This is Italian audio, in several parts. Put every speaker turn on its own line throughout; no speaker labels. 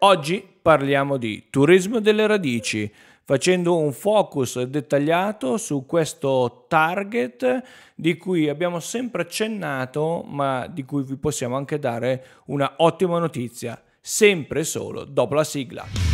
Oggi parliamo di turismo delle radici, facendo un focus dettagliato su questo target di cui abbiamo sempre accennato, ma di cui vi possiamo anche dare una ottima notizia, sempre solo dopo la sigla.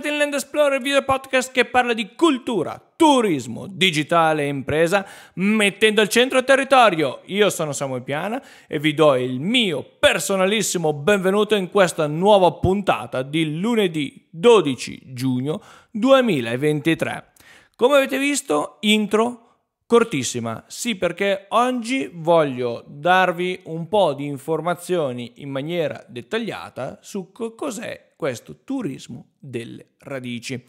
bentornati in Land Explorer, video podcast che parla di cultura, turismo, digitale e impresa, mettendo al centro il territorio. Io sono Samuel Piana e vi do il mio personalissimo benvenuto in questa nuova puntata di lunedì 12 giugno 2023. Come avete visto, intro Cortissima, sì perché oggi voglio darvi un po' di informazioni in maniera dettagliata su cos'è questo turismo delle radici.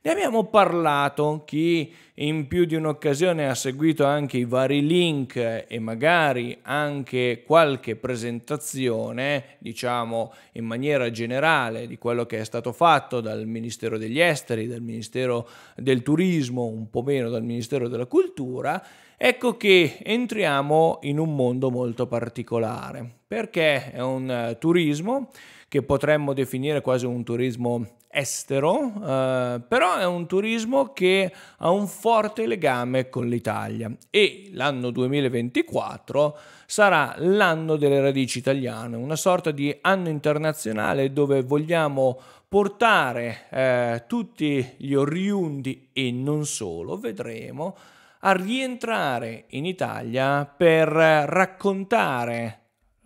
Ne abbiamo parlato, chi in più di un'occasione ha seguito anche i vari link e magari anche qualche presentazione, diciamo in maniera generale, di quello che è stato fatto dal Ministero degli Esteri, dal Ministero del Turismo, un po' meno dal Ministero della Cultura, Ecco che entriamo in un mondo molto particolare, perché è un eh, turismo che potremmo definire quasi un turismo estero, eh, però è un turismo che ha un forte legame con l'Italia e l'anno 2024 sarà l'anno delle radici italiane, una sorta di anno internazionale dove vogliamo portare eh, tutti gli oriundi e non solo, vedremo, a rientrare in Italia per raccontare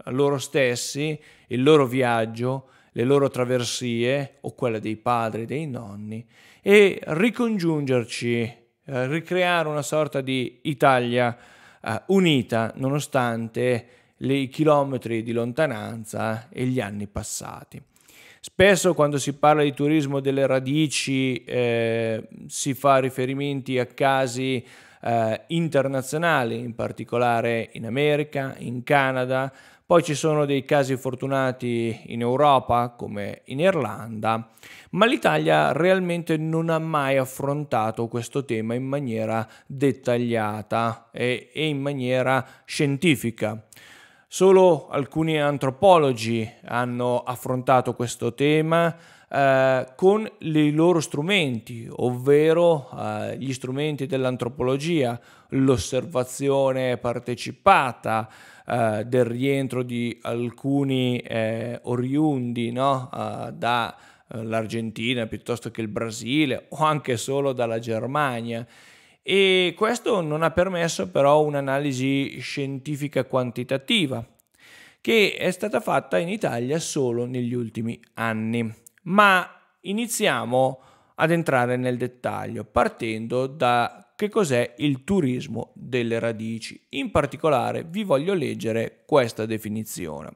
loro stessi il loro viaggio, le loro traversie o quelle dei padri, e dei nonni e ricongiungerci, eh, ricreare una sorta di Italia eh, unita nonostante i chilometri di lontananza e gli anni passati. Spesso quando si parla di turismo delle radici eh, si fa riferimenti a casi eh, internazionali, in particolare in America, in Canada, poi ci sono dei casi fortunati in Europa come in Irlanda, ma l'Italia realmente non ha mai affrontato questo tema in maniera dettagliata e, e in maniera scientifica. Solo alcuni antropologi hanno affrontato questo tema, eh, con i loro strumenti, ovvero eh, gli strumenti dell'antropologia, l'osservazione partecipata eh, del rientro di alcuni eh, oriundi no? Eh, dall'Argentina piuttosto che il Brasile o anche solo dalla Germania e questo non ha permesso però un'analisi scientifica quantitativa che è stata fatta in Italia solo negli ultimi anni. Ma iniziamo ad entrare nel dettaglio partendo da che cos'è il turismo delle radici. In particolare vi voglio leggere questa definizione.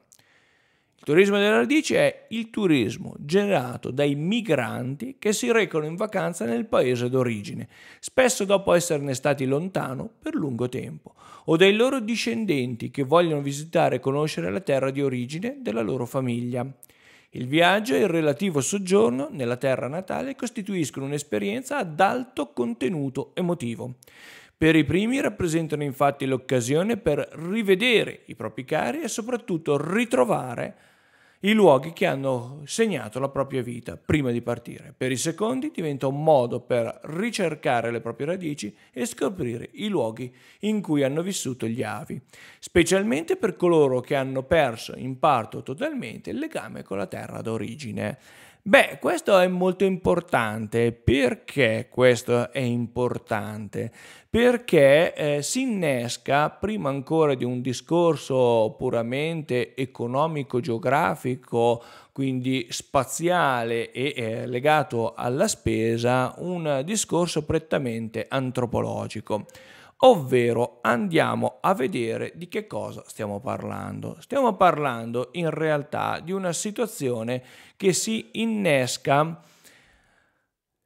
Il turismo delle radici è il turismo generato dai migranti che si recano in vacanza nel paese d'origine, spesso dopo esserne stati lontano per lungo tempo, o dai loro discendenti che vogliono visitare e conoscere la terra di origine della loro famiglia. Il viaggio e il relativo soggiorno nella terra natale costituiscono un'esperienza ad alto contenuto emotivo. Per i primi rappresentano infatti l'occasione per rivedere i propri cari e soprattutto ritrovare i luoghi che hanno segnato la propria vita prima di partire. Per i secondi diventa un modo per ricercare le proprie radici e scoprire i luoghi in cui hanno vissuto gli avi, specialmente per coloro che hanno perso in parte o totalmente il legame con la terra d'origine. Beh, questo è molto importante. Perché questo è importante? Perché eh, si innesca, prima ancora di un discorso puramente economico-geografico, quindi spaziale e eh, legato alla spesa, un discorso prettamente antropologico. Ovvero andiamo a vedere di che cosa stiamo parlando. Stiamo parlando in realtà di una situazione che si innesca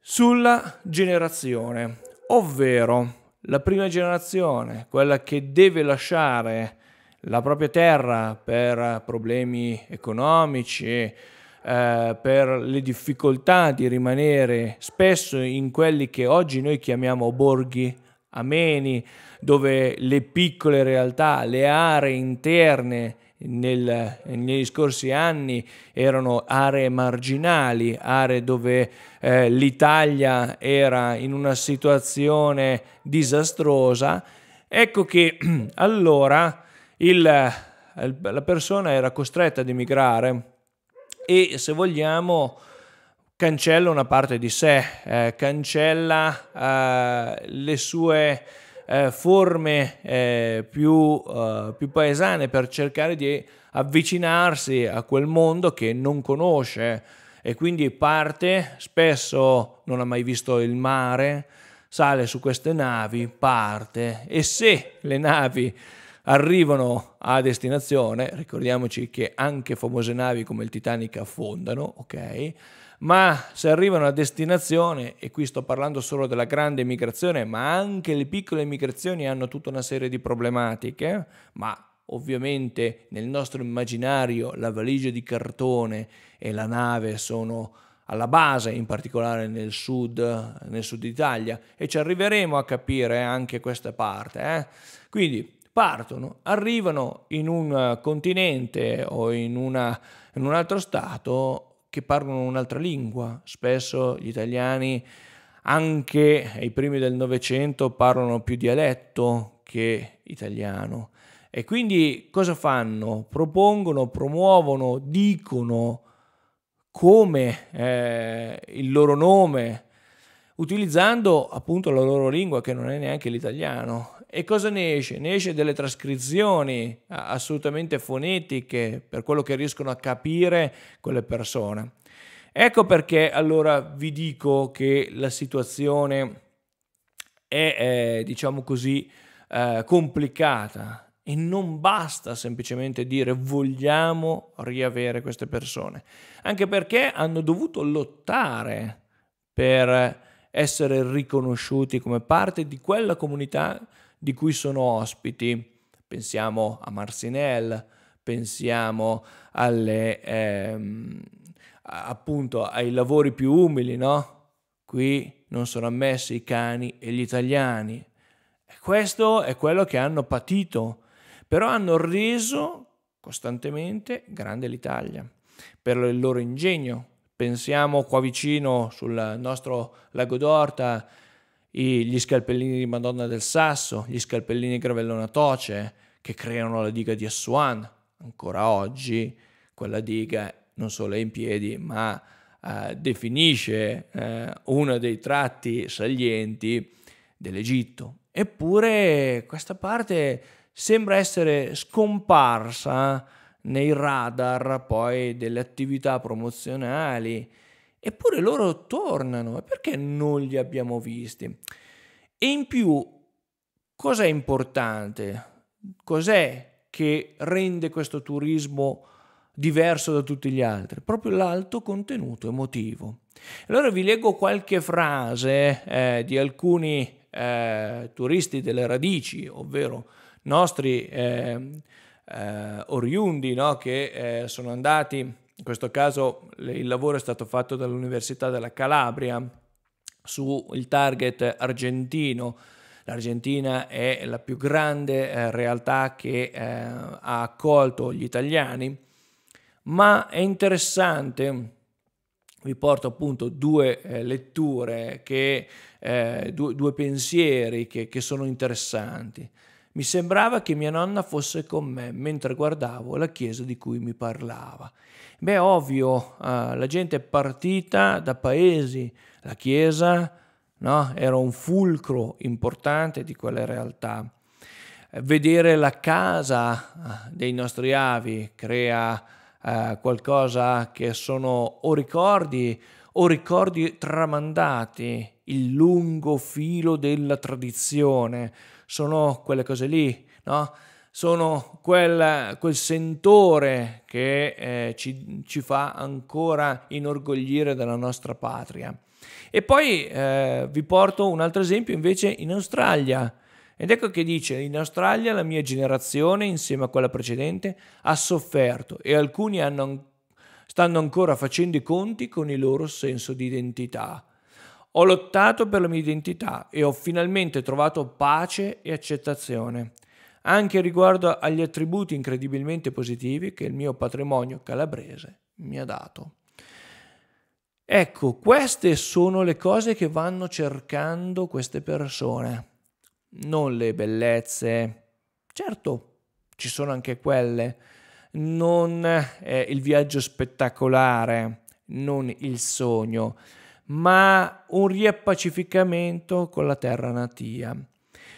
sulla generazione, ovvero la prima generazione, quella che deve lasciare la propria terra per problemi economici, eh, per le difficoltà di rimanere spesso in quelli che oggi noi chiamiamo borghi ameni, dove le piccole realtà, le aree interne nel, negli scorsi anni erano aree marginali, aree dove eh, l'Italia era in una situazione disastrosa, ecco che allora il, la persona era costretta ad emigrare e se vogliamo cancella una parte di sé, eh, cancella eh, le sue eh, forme eh, più, eh, più, paesane per cercare di avvicinarsi a quel mondo che non conosce e quindi parte, spesso non ha mai visto il mare, sale su queste navi, parte e se le navi arrivano a destinazione, ricordiamoci che anche famose navi come il Titanic affondano, ok? ma se arrivano a destinazione, e qui sto parlando solo della grande migrazione, ma anche le piccole migrazioni hanno tutta una serie di problematiche, ma ovviamente nel nostro immaginario la valigia di cartone e la nave sono alla base, in particolare nel sud, nel sud Italia, e ci arriveremo a capire anche questa parte. Eh? Quindi partono, arrivano in un continente o in, una, in un altro stato che parlano un'altra lingua. Spesso gli italiani, anche ai primi del Novecento, parlano più dialetto che italiano. E quindi cosa fanno? Propongono, promuovono, dicono come eh, il loro nome, utilizzando appunto la loro lingua che non è neanche l'italiano. E cosa ne esce? Ne esce delle trascrizioni assolutamente fonetiche per quello che riescono a capire quelle persone. Ecco perché allora vi dico che la situazione è, eh, diciamo così, eh, complicata e non basta semplicemente dire vogliamo riavere queste persone, anche perché hanno dovuto lottare per essere riconosciuti come parte di quella comunità di cui sono ospiti. Pensiamo a Marcinelle, pensiamo alle, ehm, appunto ai lavori più umili, no? Qui non sono ammessi i cani e gli italiani. E questo è quello che hanno patito, però hanno reso costantemente grande l'Italia per il loro ingegno. Pensiamo qua vicino sul nostro lago d'Orta gli scalpellini di Madonna del Sasso, gli scalpellini Gravellona Toce che creano la diga di Assuan. Ancora oggi quella diga non solo è in piedi, ma eh, definisce eh, uno dei tratti salienti dell'Egitto. Eppure questa parte sembra essere scomparsa nei radar poi delle attività promozionali Eppure loro tornano, e perché non li abbiamo visti? E in più, cos'è importante? Cos'è che rende questo turismo diverso da tutti gli altri? Proprio l'alto contenuto emotivo. Allora vi leggo qualche frase eh, di alcuni eh, turisti delle radici, ovvero nostri eh, eh oriundi no? che eh, sono andati in questo caso il lavoro è stato fatto dall'Università della Calabria sul target argentino. L'Argentina è la più grande eh, realtà che eh, ha accolto gli italiani, ma è interessante, vi porto appunto due eh, letture, che, eh, due, due, pensieri che, che sono interessanti. Mi sembrava che mia nonna fosse con me mentre guardavo la chiesa di cui mi parlava Beh, ovvio, eh, la gente è partita da paesi, la Chiesa no? era un fulcro importante di quella realtà. Eh, vedere la casa eh, dei nostri avi crea eh, qualcosa che sono o ricordi o ricordi tramandati, il lungo filo della tradizione, sono quelle cose lì, no? sono quel, quel sentore che eh, ci, ci, fa ancora inorgogliere della nostra patria. E poi eh, vi porto un altro esempio invece in Australia. Ed ecco che dice, in Australia la mia generazione, insieme a quella precedente, ha sofferto e alcuni hanno, stanno ancora facendo i conti con il loro senso di identità. Ho lottato per la mia identità e ho finalmente trovato pace e accettazione anche riguardo agli attributi incredibilmente positivi che il mio patrimonio calabrese mi ha dato. Ecco, queste sono le cose che vanno cercando queste persone, non le bellezze. Certo, ci sono anche quelle, non eh, il viaggio spettacolare, non il sogno, ma un riappacificamento con la terra natia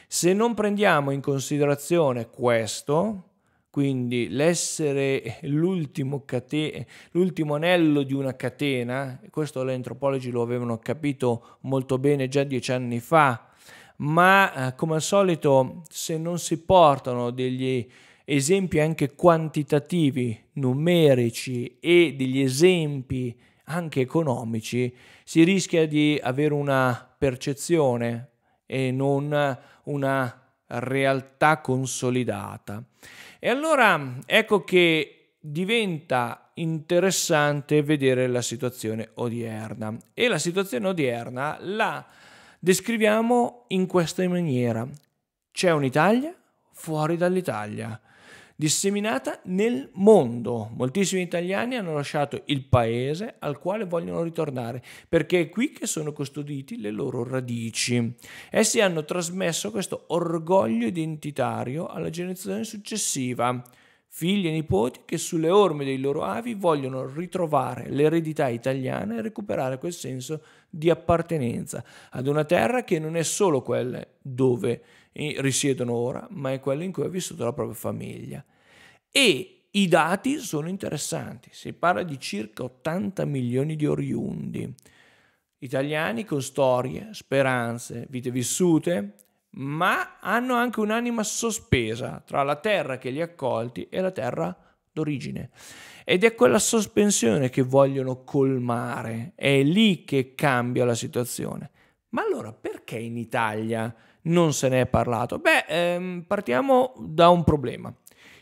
se non prendiamo in considerazione questo, quindi l'essere l'ultimo, cate- l'ultimo anello di una catena, questo gli antropologi lo avevano capito molto bene già dieci anni fa, ma eh, come al solito se non si portano degli esempi anche quantitativi, numerici e degli esempi anche economici, si rischia di avere una percezione e non una realtà consolidata. E allora ecco che diventa interessante vedere la situazione odierna e la situazione odierna la descriviamo in questa maniera. C'è un'Italia fuori dall'Italia disseminata nel mondo. Moltissimi italiani hanno lasciato il paese al quale vogliono ritornare, perché è qui che sono custoditi le loro radici. Essi hanno trasmesso questo orgoglio identitario alla generazione successiva, figli e nipoti che sulle orme dei loro avi vogliono ritrovare l'eredità italiana e recuperare quel senso di appartenenza ad una terra che non è solo quella dove risiedono ora, ma è quello in cui ha vissuto la propria famiglia. E i dati sono interessanti, si parla di circa 80 milioni di oriundi, italiani con storie, speranze, vite vissute, ma hanno anche un'anima sospesa tra la terra che li ha accolti e la terra d'origine. Ed è quella sospensione che vogliono colmare, è lì che cambia la situazione. Ma allora perché in Italia non se ne è parlato? Beh, ehm, partiamo da un problema.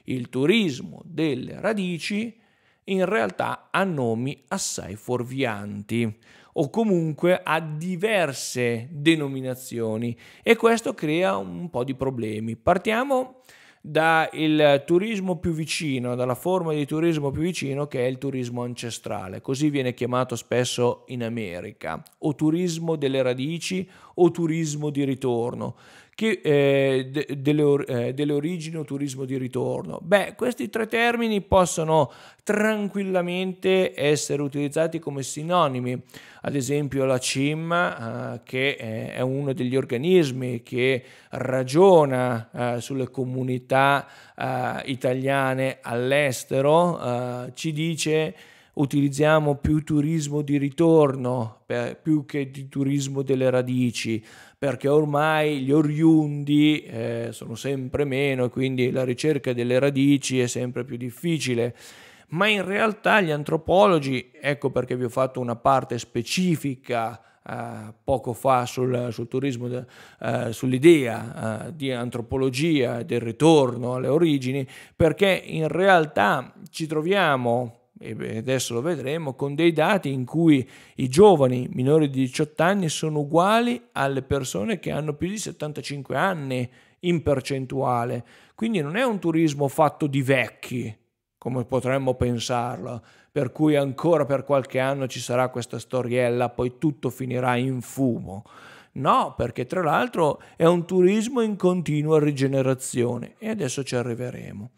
Il turismo delle radici in realtà ha nomi assai fuorvianti o comunque ha diverse denominazioni e questo crea un po' di problemi. Partiamo dal turismo più vicino, dalla forma di turismo più vicino che è il turismo ancestrale, così viene chiamato spesso in America, o turismo delle radici o turismo di ritorno che, eh, de, delle, or, eh, delle, origini o turismo di ritorno. Beh, questi tre termini possono tranquillamente essere utilizzati come sinonimi, ad esempio la CIM, eh, che è uno degli organismi che ragiona eh, sulle comunità eh, italiane all'estero, eh, ci dice utilizziamo più turismo di ritorno più che di turismo delle radici perché ormai gli oriundi eh, sono sempre meno e quindi la ricerca delle radici è sempre più difficile. Ma in realtà gli antropologi, ecco perché vi ho fatto una parte specifica Uh, poco fa sul, sul turismo, de, uh, sull'idea uh, di antropologia del ritorno alle origini, perché in realtà ci troviamo e adesso lo vedremo, con dei dati in cui i giovani minori di 18 anni sono uguali alle persone che hanno più di 75 anni in percentuale. Quindi non è un turismo fatto di vecchi, come potremmo pensarlo, per cui ancora per qualche anno ci sarà questa storiella, poi tutto finirà in fumo. No, perché tra l'altro è un turismo in continua rigenerazione e adesso ci arriveremo.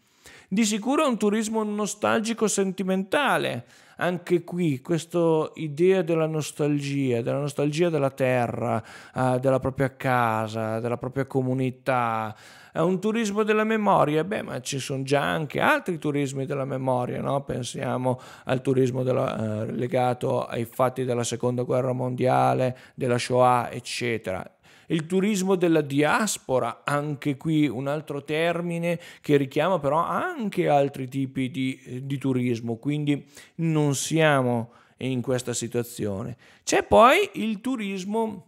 Di sicuro è un turismo nostalgico sentimentale. Anche qui questa idea della nostalgia, della nostalgia della terra, eh, della propria casa, della propria comunità, è un turismo della memoria, beh ma ci sono già anche altri turismi della memoria, no? pensiamo al turismo della, eh, legato ai fatti della seconda guerra mondiale, della Shoah, eccetera il turismo della diaspora, anche qui un altro termine che richiama però anche altri tipi di, eh, di turismo, quindi non siamo in questa situazione. C'è poi il turismo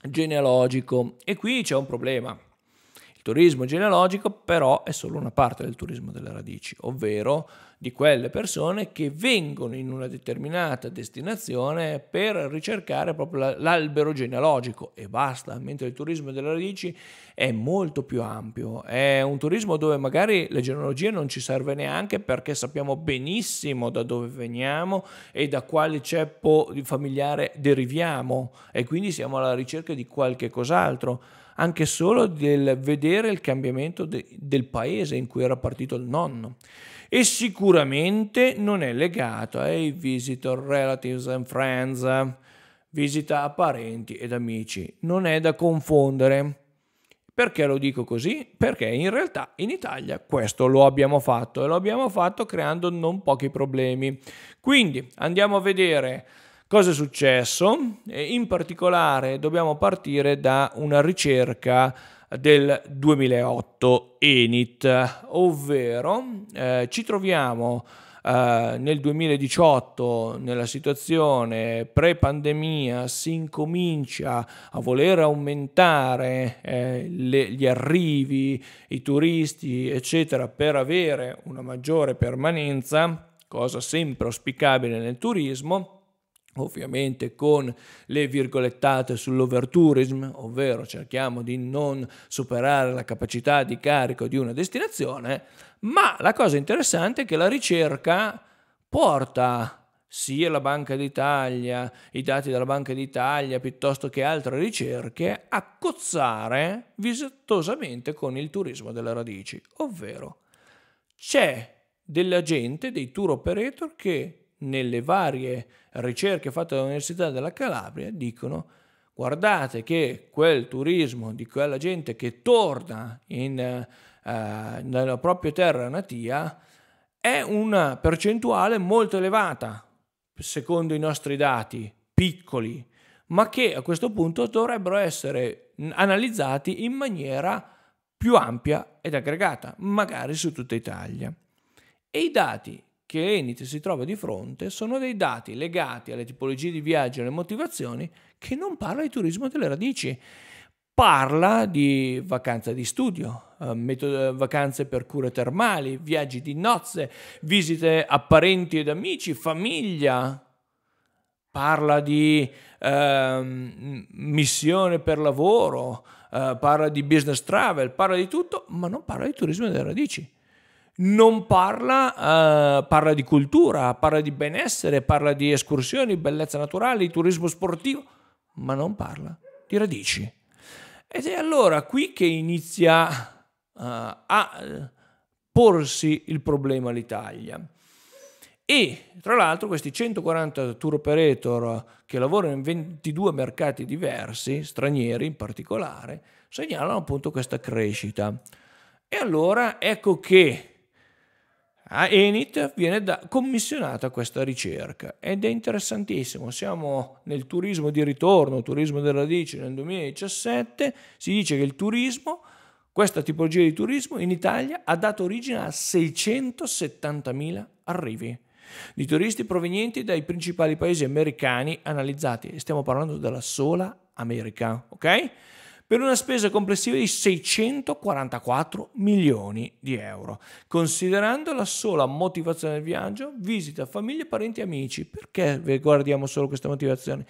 genealogico e qui c'è un problema. Il turismo genealogico però è solo una parte del turismo delle radici, ovvero di quelle persone che vengono in una determinata destinazione per ricercare proprio l'albero genealogico e basta, mentre il turismo delle radici è molto più ampio, è un turismo dove magari la genealogia non ci serve neanche perché sappiamo benissimo da dove veniamo e da quale ceppo familiare deriviamo e quindi siamo alla ricerca di qualche cos'altro anche solo del vedere il cambiamento de, del paese in cui era partito il nonno e sicuramente non è legato ai visitor relatives and friends, visita a parenti ed amici. Non è da confondere. Perché lo dico così? Perché in realtà in Italia questo lo abbiamo fatto e lo abbiamo fatto creando non pochi problemi. Quindi andiamo a vedere cosa è successo e in particolare dobbiamo partire da una ricerca del 2008 Enit, ovvero eh, ci troviamo Uh, nel 2018, nella situazione pre-pandemia, si incomincia a voler aumentare eh, le, gli arrivi, i turisti, eccetera, per avere una maggiore permanenza, cosa sempre auspicabile nel turismo ovviamente con le virgolettate sull'overtourism, ovvero cerchiamo di non superare la capacità di carico di una destinazione, ma la cosa interessante è che la ricerca porta sia la Banca d'Italia, i dati della Banca d'Italia piuttosto che altre ricerche a cozzare visitosamente con il turismo delle radici, ovvero c'è della gente, dei tour operator che nelle varie ricerche fatte dall'Università della Calabria dicono guardate che quel turismo di quella gente che torna in, eh, nella propria terra natia è una percentuale molto elevata, secondo i nostri dati, piccoli, ma che a questo punto dovrebbero essere analizzati in maniera più ampia ed aggregata, magari su tutta Italia. E i dati che Enit si trova di fronte sono dei dati legati alle tipologie di viaggio e alle motivazioni che non parla di turismo delle radici, parla di vacanze di studio, eh, metodo, vacanze per cure termali, viaggi di nozze, visite a parenti ed amici, famiglia, parla di eh, missione per lavoro, eh, parla di business travel, parla di tutto, ma non parla di turismo delle radici non parla, eh, parla di cultura, parla di benessere, parla di escursioni, bellezza naturale, turismo sportivo, ma non parla di radici. Ed è allora qui che inizia eh, a eh, porsi il problema l'Italia. E tra l'altro questi 140 tour operator che lavorano in 22 mercati diversi, stranieri in particolare, segnalano appunto questa crescita. E allora ecco che a Enit viene da, commissionata questa ricerca ed è interessantissimo. Siamo nel turismo di ritorno, turismo delle radici nel 2017, si dice che il turismo, questa tipologia di turismo in Italia ha dato origine a 670.000 arrivi di turisti provenienti dai principali paesi americani analizzati stiamo parlando della sola America, ok? per una spesa complessiva di 644 milioni di euro, considerando la sola motivazione del viaggio, visita famiglie, parenti e amici. Perché guardiamo solo questa motivazione?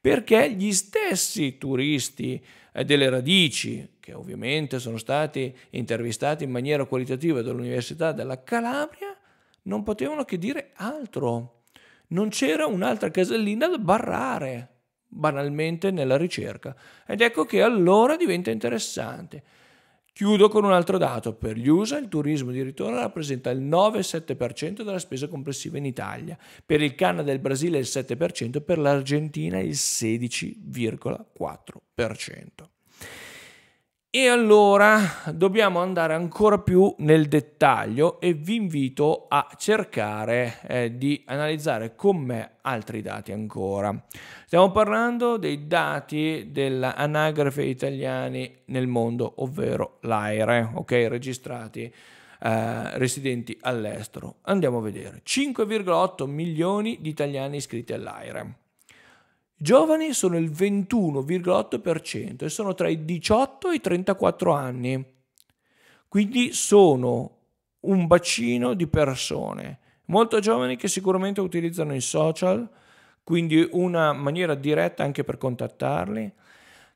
Perché gli stessi turisti eh, delle radici, che ovviamente sono stati intervistati in maniera qualitativa dall'Università della Calabria, non potevano che dire altro. Non c'era un'altra casellina da barrare banalmente nella ricerca. Ed ecco che allora diventa interessante. Chiudo con un altro dato. Per gli USA il turismo di ritorno rappresenta il 9,7% della spesa complessiva in Italia, per il Canada e il Brasile il 7%, per l'Argentina il 16,4%. E allora dobbiamo andare ancora più nel dettaglio e vi invito a cercare eh, di analizzare con me altri dati ancora. Stiamo parlando dei dati dell'anagrafe italiani nel mondo, ovvero l'AIRE, ok? Registrati eh, residenti all'estero. Andiamo a vedere. 5,8 milioni di italiani iscritti all'AIRE giovani sono il 21,8% e sono tra i 18 e i 34 anni. Quindi sono un bacino di persone molto giovani che sicuramente utilizzano i social, quindi una maniera diretta anche per contattarli,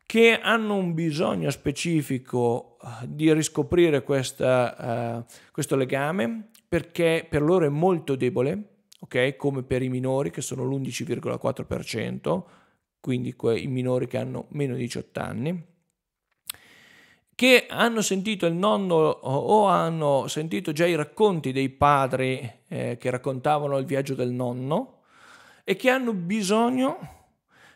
che hanno un bisogno specifico eh, di riscoprire questa, uh, questo legame perché per loro è molto debole okay? come per i minori che sono l'11,4%, quindi i minori che hanno meno di 18 anni, che hanno sentito il nonno o hanno sentito già i racconti dei padri eh, che raccontavano il viaggio del nonno e che hanno bisogno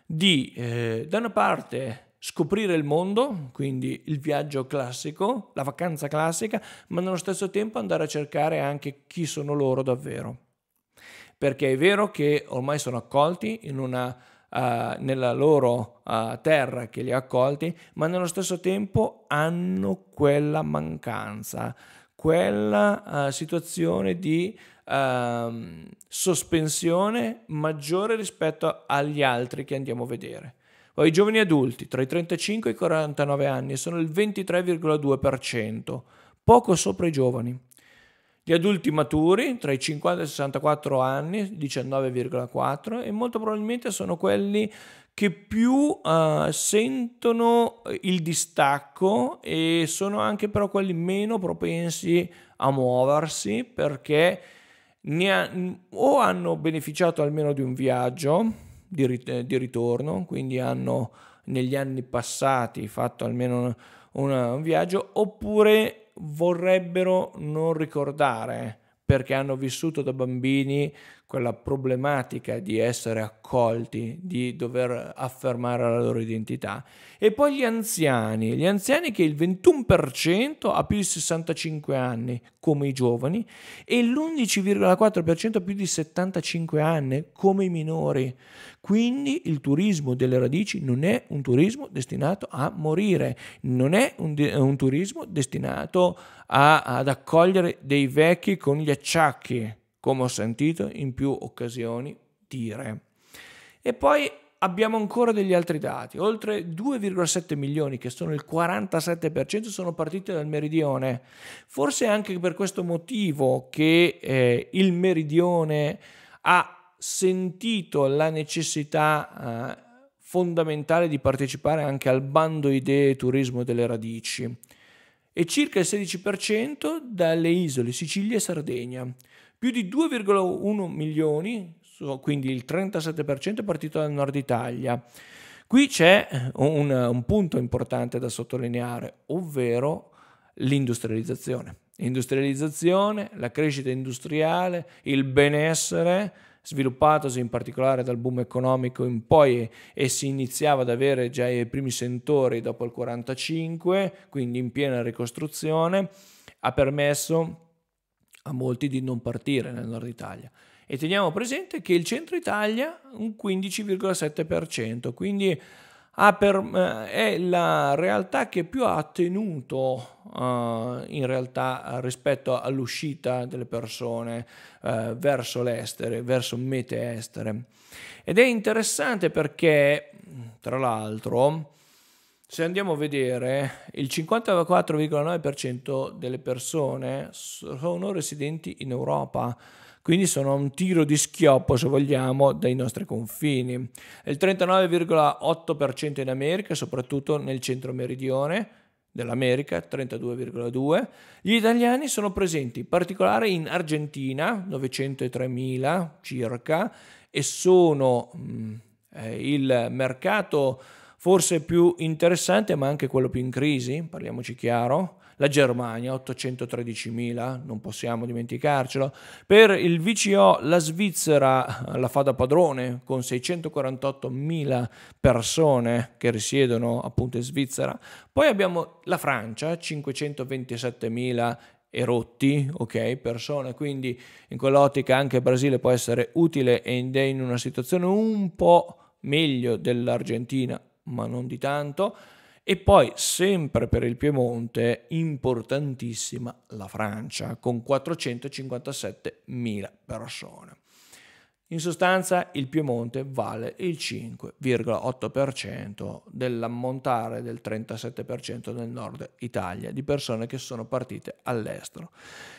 di, eh, da una parte, scoprire il mondo, quindi il viaggio classico, la vacanza classica, ma nello stesso tempo andare a cercare anche chi sono loro davvero perché è vero che ormai sono accolti una, uh, nella loro uh, terra che li ha accolti, ma nello stesso tempo hanno quella mancanza, quella uh, situazione di ehm, sospensione maggiore rispetto agli altri che andiamo a vedere. Poi i giovani adulti tra i 35 e i 49 anni sono il 23,2%, poco sopra i giovani. Gli adulti maturi tra i 50 e i 64 anni, 19,4, e molto probabilmente sono quelli che più uh, sentono eh, il distacco e sono anche però quelli meno propensi a muoversi perché ne ha, o hanno beneficiato almeno di un viaggio di, rit- eh, di ritorno, quindi hanno negli anni passati fatto almeno una, un viaggio, oppure vorrebbero non ricordare perché hanno vissuto da bambini quella problematica di essere accolti, di dover affermare la loro identità. E poi gli anziani, gli anziani che il 21% ha più di 65 anni come i giovani e l'11,4% ha più di 75 anni come i minori. Quindi il turismo delle radici non è un turismo destinato a morire, non è un, un turismo destinato a, ad accogliere dei vecchi con gli acciacchi come ho sentito in più occasioni dire. E poi abbiamo ancora degli altri dati, oltre 2,7 milioni che sono il 47% sono partite dal meridione, forse anche per questo motivo che eh, il meridione ha sentito la necessità eh, fondamentale di partecipare anche al bando idee e turismo delle radici e circa il 16% dalle isole Sicilia e Sardegna. Più di 2,1 milioni, quindi il 37% è partito dal nord Italia. Qui c'è eh, un, un punto importante da sottolineare, ovvero l'industrializzazione. Industrializzazione, la crescita industriale, il benessere sviluppatosi in particolare dal boom economico in poi e si iniziava ad avere già i primi sentori dopo il 45, quindi in piena ricostruzione, ha permesso a molti di non partire nel nord Italia. E teniamo presente che il centro Italia un 15,7%, quindi ha per, eh, è la realtà che più ha tenuto uh, in realtà rispetto all'uscita delle persone uh, verso l'estere, verso mete estere. Ed è interessante perché, tra l'altro, se andiamo a vedere, il 54,9% delle persone sono residenti in Europa, quindi sono un tiro di schioppo, se vogliamo, dai nostri confini. Il 39,8% in America, soprattutto nel centro meridione dell'America, 32,2%. Gli italiani sono presenti, in particolare in Argentina, 903.000 circa, e sono mh, mm, eh, il mercato Forse più interessante, ma anche quello più in crisi, parliamoci chiaro, la Germania, 813.000, non possiamo dimenticarcelo. Per il VCO la Svizzera eh, la fa da padrone con 648.000 persone che risiedono appunto in Svizzera. Poi abbiamo la Francia, 527.000 erotti, ok, persone, quindi in quell'ottica anche il Brasile può essere utile e in una situazione un po' meglio dell'Argentina ma non di tanto. E poi, sempre per il Piemonte, importantissima la Francia, con 457.000 persone. In sostanza il Piemonte vale il 5,8% dell'ammontare del 37% del nord Italia di persone che sono partite all'estero.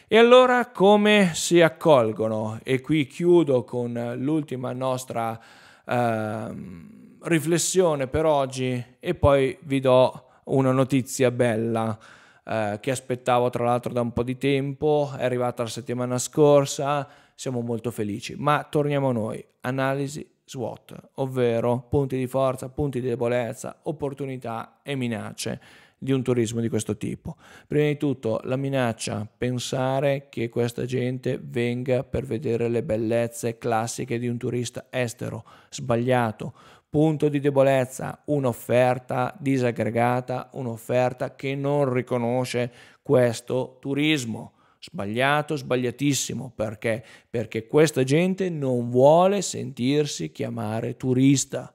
E allora come si accolgono? E qui chiudo con l'ultima nostra... Ehm, riflessione per oggi e poi vi do una notizia bella eh, che aspettavo tra l'altro da un po' di tempo, è arrivata la settimana scorsa, siamo molto felici. Ma torniamo a noi, analisi SWOT, ovvero punti di forza, punti di debolezza, opportunità e minacce di un turismo di questo tipo. Prima di tutto la minaccia, pensare che questa gente venga per vedere le bellezze classiche di un turista estero, sbagliato punto di debolezza, un'offerta disaggregata, un'offerta che non riconosce questo turismo. Sbagliato, sbagliatissimo, perché? Perché questa gente non vuole sentirsi chiamare turista.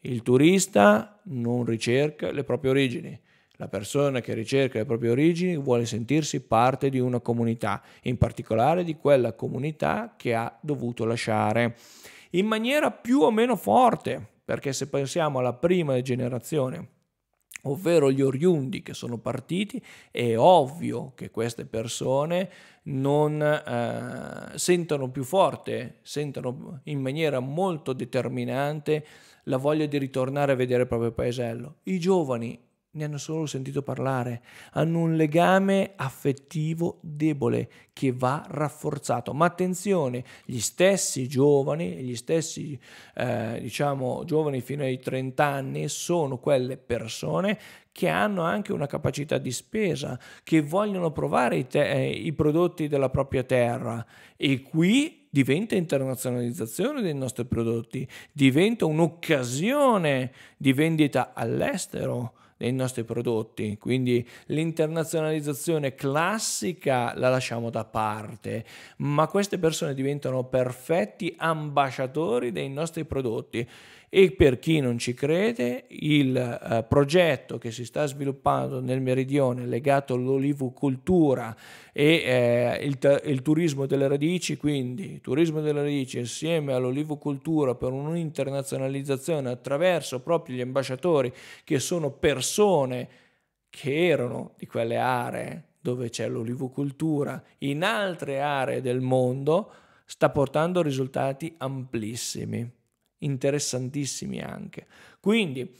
Il turista non ricerca le proprie origini. La persona che ricerca le proprie origini vuole sentirsi parte di una comunità, in particolare di quella comunità che ha dovuto lasciare in maniera più o meno forte perché se pensiamo alla prima generazione, ovvero gli oriundi che sono partiti, è ovvio che queste persone non eh, sentono più forte, sentono in maniera molto determinante la voglia di ritornare a vedere il proprio paesello. I giovani ne hanno solo sentito parlare, hanno un legame affettivo debole che va rafforzato. Ma attenzione, gli stessi giovani, gli stessi eh, diciamo giovani fino ai 30 anni sono quelle persone che hanno anche una capacità di spesa, che vogliono provare i, te- eh, i prodotti della propria terra e qui diventa internazionalizzazione dei nostri prodotti, diventa un'occasione di vendita all'estero nei nostri prodotti, quindi l'internazionalizzazione classica la lasciamo da parte, ma queste persone diventano perfetti ambasciatori dei nostri prodotti e per chi non ci crede il eh, progetto che si sta sviluppando nel meridione legato all'olivicultura e eh, il, il, turismo delle radici, quindi turismo delle radici insieme all'olivicultura per un'internazionalizzazione attraverso proprio gli ambasciatori che sono persone che erano di quelle aree dove c'è l'olivocultura, in altre aree del mondo, sta portando risultati amplissimi interessantissimi anche. Quindi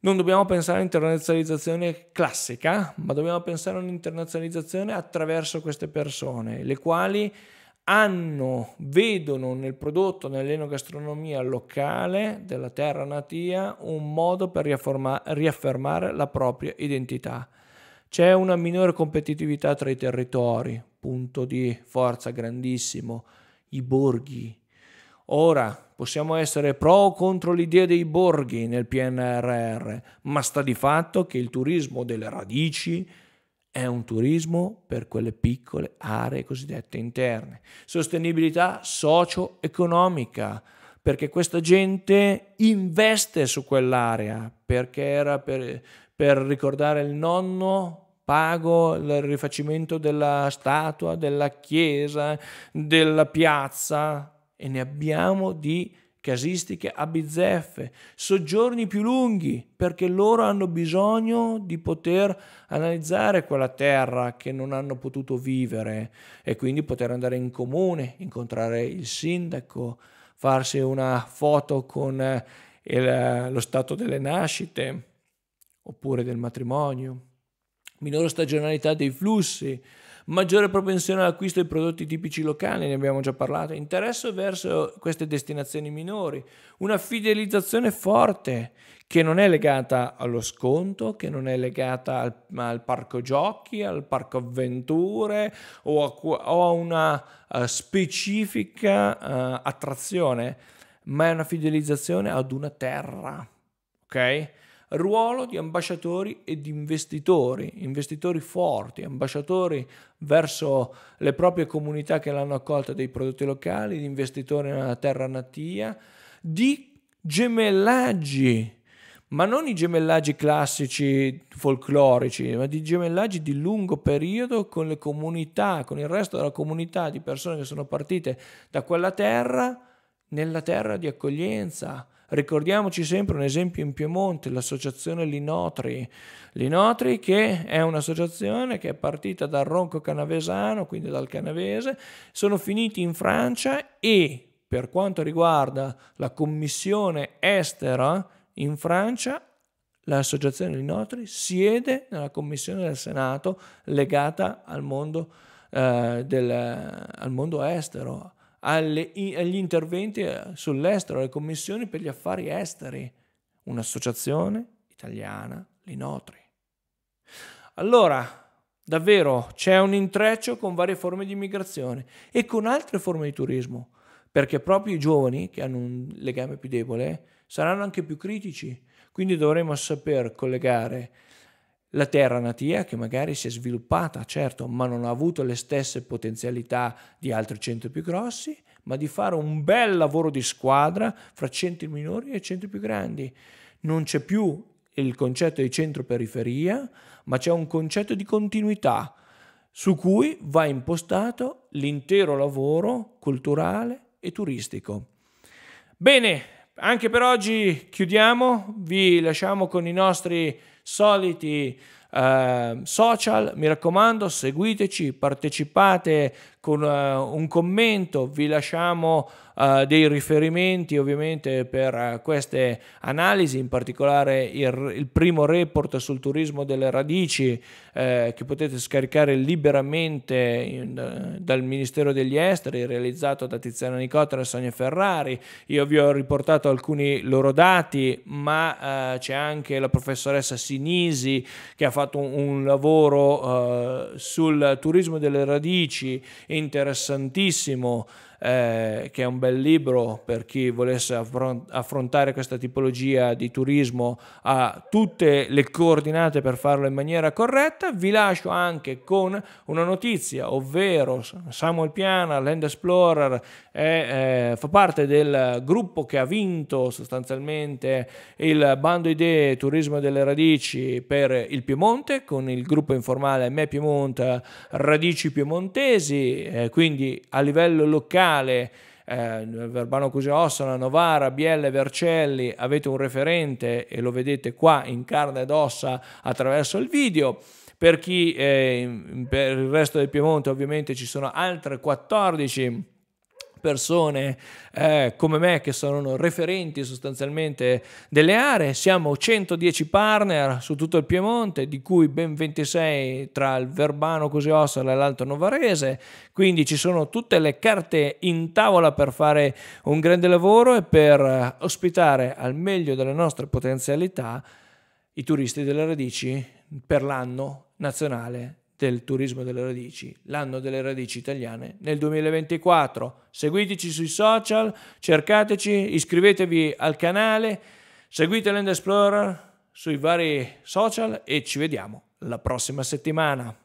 non dobbiamo pensare all'internazionalizzazione classica, ma dobbiamo pensare a un'internazionalizzazione attraverso queste persone, le quali hanno, vedono nel prodotto, nell'enogastronomia locale della terra natia un modo per riaffermare la propria identità. C'è una minore competitività tra i territori, punto di forza grandissimo, i borghi, Ora possiamo essere pro o contro l'idea dei borghi nel PNRR, ma sta di fatto che il turismo delle radici è un turismo per quelle piccole aree cosiddette interne. Sostenibilità socio-economica, perché questa gente investe su quell'area, perché era per, per ricordare il nonno pago il rifacimento della statua, della chiesa, della piazza, e ne abbiamo di casistiche a bizzeffe, soggiorni più lunghi, perché loro hanno bisogno di poter analizzare quella terra che non hanno potuto vivere e quindi poter andare in comune, incontrare il sindaco, farsi una foto con eh, il, lo stato delle nascite oppure del matrimonio, minore stagionalità dei flussi, maggiore propensione all'acquisto di prodotti tipici locali, ne abbiamo già parlato, interesse verso queste destinazioni minori, una fidelizzazione forte che non è legata allo sconto, che non è legata al, al parco giochi, al parco avventure o a, o a una uh, specifica uh, attrazione, ma è una fidelizzazione ad una terra, ok? ruolo di ambasciatori e di investitori, investitori forti, ambasciatori verso le proprie comunità che l'hanno accolta dei prodotti locali, di investitori nella terra natia, di gemellaggi ma non i gemellaggi classici folclorici, ma di gemellaggi di lungo periodo con le comunità, con il resto della comunità di persone che sono partite da quella terra nella terra di accoglienza, Ricordiamoci sempre un esempio in Piemonte, l'associazione Linotri. Linotri che è un'associazione che è partita dal Ronco Canavesano, quindi dal Canavese, sono finiti in Francia e per quanto riguarda la commissione estera in Francia, l'associazione Linotri siede nella commissione del Senato legata al mondo, eh, del, al mondo estero alle, agli interventi eh, sull'estero, alle commissioni per gli affari esteri, un'associazione italiana, l'Inotri. Allora, Davvero c'è un intreccio con varie forme di immigrazione e con altre forme di turismo, perché proprio i giovani che hanno un legame più debole saranno anche più critici, quindi dovremo saper collegare la terra natia, che magari si è sviluppata, certo, ma non ha avuto le stesse potenzialità di altri centri più grossi, ma di fare un bel lavoro di squadra fra centri minori e centri più grandi. Non c'è più il concetto di centro-periferia, ma c'è un concetto di continuità su cui va impostato l'intero lavoro culturale e turistico. Bene, anche per oggi chiudiamo, vi lasciamo con i nostri soliti Ehm, social. Mi raccomando, seguiteci, partecipate con eh, un commento, vi lasciamo eh, dei riferimenti ovviamente per eh, queste analisi, in particolare il, il, primo report sul turismo delle radici eh, che potete scaricare liberamente in, eh, dal Ministero degli Esteri, realizzato da Tiziano Nicotra e Sonia Ferrari. Io vi ho riportato alcuni loro dati, ma c'è anche la professoressa Sinisi che ha fatto fatto un, un lavoro eh, sul turismo delle radici interessantissimo eh, che è un bel libro per chi volesse affrontare questa tipologia di turismo ha tutte le coordinate per farlo in maniera corretta. Vi lascio anche con una notizia, ovvero Samuel Piana, Land Explorer, è, eh, fa parte del gruppo che ha vinto sostanzialmente il bando idee Turismo delle Radici per il Piemonte con il gruppo informale Me Piemonte Radici Piemontesi, eh, quindi a livello locale regionale, eh, Verbano Cuseossona, Novara, Bielle, Vercelli, avete un referente e lo vedete qua in carne ed ossa attraverso il video. Per chi eh, per il resto del Piemonte ovviamente ci sono altre 14 persone eh, come me che sono referenti sostanzialmente delle aree, siamo 110 partner su tutto il Piemonte, di cui ben 26 tra il Verbano, Cusiossola e l'Alto Novarese, quindi ci sono tutte le carte in tavola per fare un grande lavoro e per ospitare al meglio delle nostre potenzialità i turisti delle radici per l'anno nazionale del turismo delle radici, l'anno delle radici italiane nel 2024. Seguiteci sui social, cercateci, iscrivetevi al canale, seguite Land Explorer sui vari social e ci vediamo la prossima settimana.